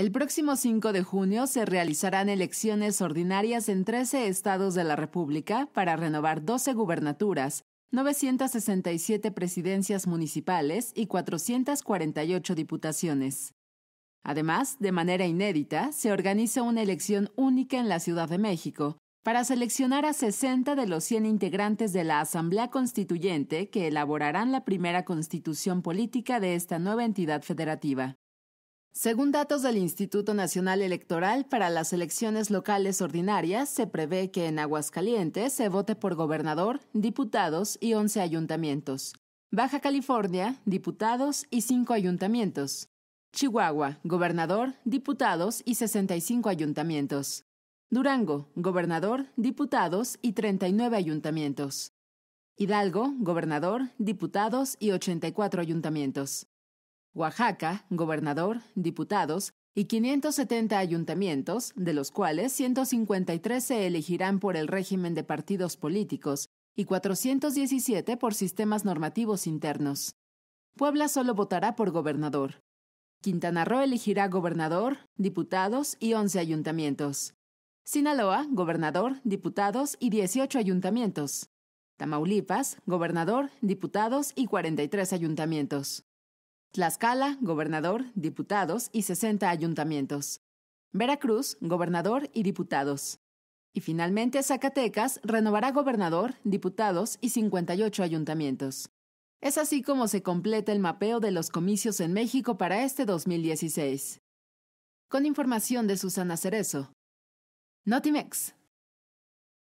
El próximo 5 de junio se realizarán elecciones ordinarias en 13 estados de la República para renovar 12 gubernaturas, 967 presidencias municipales y 448 diputaciones. Además, de manera inédita, se organiza una elección única en la Ciudad de México para seleccionar a 60 de los 100 integrantes de la Asamblea Constituyente que elaborarán la primera constitución política de esta nueva entidad federativa. Según datos del Instituto Nacional Electoral, para las elecciones locales ordinarias se prevé que en Aguascalientes se vote por gobernador, diputados y 11 ayuntamientos. Baja California, diputados y 5 ayuntamientos. Chihuahua, gobernador, diputados y 65 ayuntamientos. Durango, gobernador, diputados y 39 ayuntamientos. Hidalgo, gobernador, diputados y 84 ayuntamientos. Oaxaca, gobernador, diputados y 570 ayuntamientos, de los cuales 153 se elegirán por el régimen de partidos políticos y 417 por sistemas normativos internos. Puebla solo votará por gobernador. Quintana Roo elegirá gobernador, diputados y 11 ayuntamientos. Sinaloa, gobernador, diputados y 18 ayuntamientos. Tamaulipas, gobernador, diputados y 43 ayuntamientos. Tlaxcala, gobernador, diputados y 60 ayuntamientos. Veracruz, gobernador y diputados. Y finalmente Zacatecas renovará gobernador, diputados y 58 ayuntamientos. Es así como se completa el mapeo de los comicios en México para este 2016. Con información de Susana Cerezo. Notimex.